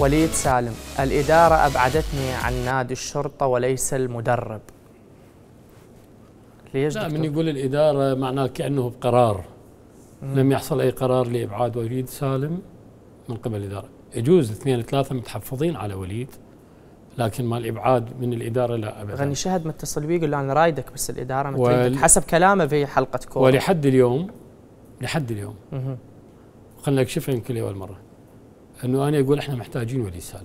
وليد سالم الإدارة أبعدتني عن نادي الشرطة وليس المدرب ليش لا من يقول الإدارة معناه كأنه بقرار مم. لم يحصل أي قرار لإبعاد وليد سالم من قبل الإدارة يجوز اثنين ثلاثة متحفظين على وليد لكن مال الابعاد من الاداره لا ابدا غني شهد متصل بي يقول انا رايدك بس الاداره ما وال... حسب كلامه في حلقه كوره ولحد اليوم لحد اليوم خلنا نكشفها يمكن لاول مره انه انا اقول احنا محتاجين ولي سالم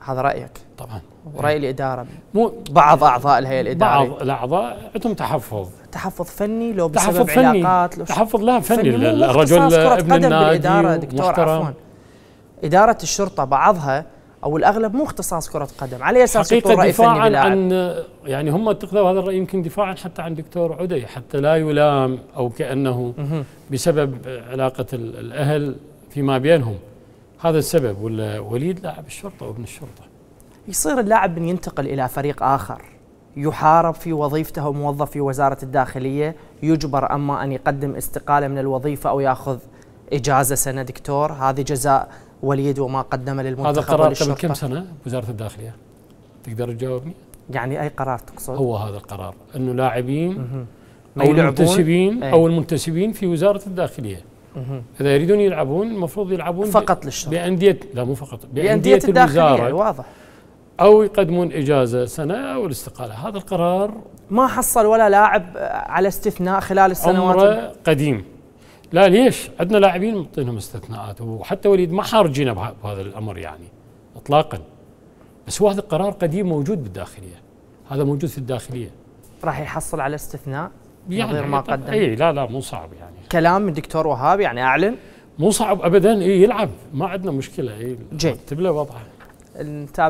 هذا رايك طبعا وراي الاداره مو بعض اعضاء الهيئه الاداريه بعض الاعضاء عندهم تحفظ تحفظ فني لو بسبب تحفظ فني علاقات لو تحفظ لا فني, فني الرجل ابن النادي بالاداره دكتور عفوا اداره الشرطه بعضها او الاغلب مو اختصاص كره قدم على اساس يكون راي فني عن يعني هم اتخذوا هذا الراي يمكن دفاعا حتى عن دكتور عدي حتى لا يلام او كانه بسبب علاقه الاهل فيما بينهم هذا السبب ولا وليد لاعب الشرطه وابن الشرطه يصير اللاعب من ينتقل الى فريق اخر يحارب في وظيفته موظف في وزاره الداخليه يجبر اما ان يقدم استقاله من الوظيفه او ياخذ اجازه سنه دكتور هذه جزاء وليد وما قدمه للمنتخب هذا قرار قبل كم سنه بوزاره الداخليه تقدر تجاوبني يعني اي قرار تقصد هو هذا القرار انه لاعبين او المنتسبين إيه. او المنتسبين في وزاره الداخليه إذا يريدون يلعبون المفروض يلعبون فقط للشرطة بأندية لا مو فقط بأندية, الوزاره الداخلية واضح أو يقدمون إجازة سنة أو الاستقالة هذا القرار ما حصل ولا لاعب على استثناء خلال السنوات عمره قديم لا ليش عندنا لاعبين معطينهم استثناءات وحتى وليد ما حارجينا بهذا الأمر يعني إطلاقا بس هو هذا القرار قديم موجود بالداخلية هذا موجود في الداخلية راح يحصل على استثناء يعني غير ما قدم اي لا لا مو صعب يعني كلام من دكتور وهاب يعني اعلن مو صعب ابدا اي يلعب ما عندنا مشكله اي جيد له وضعه نتابع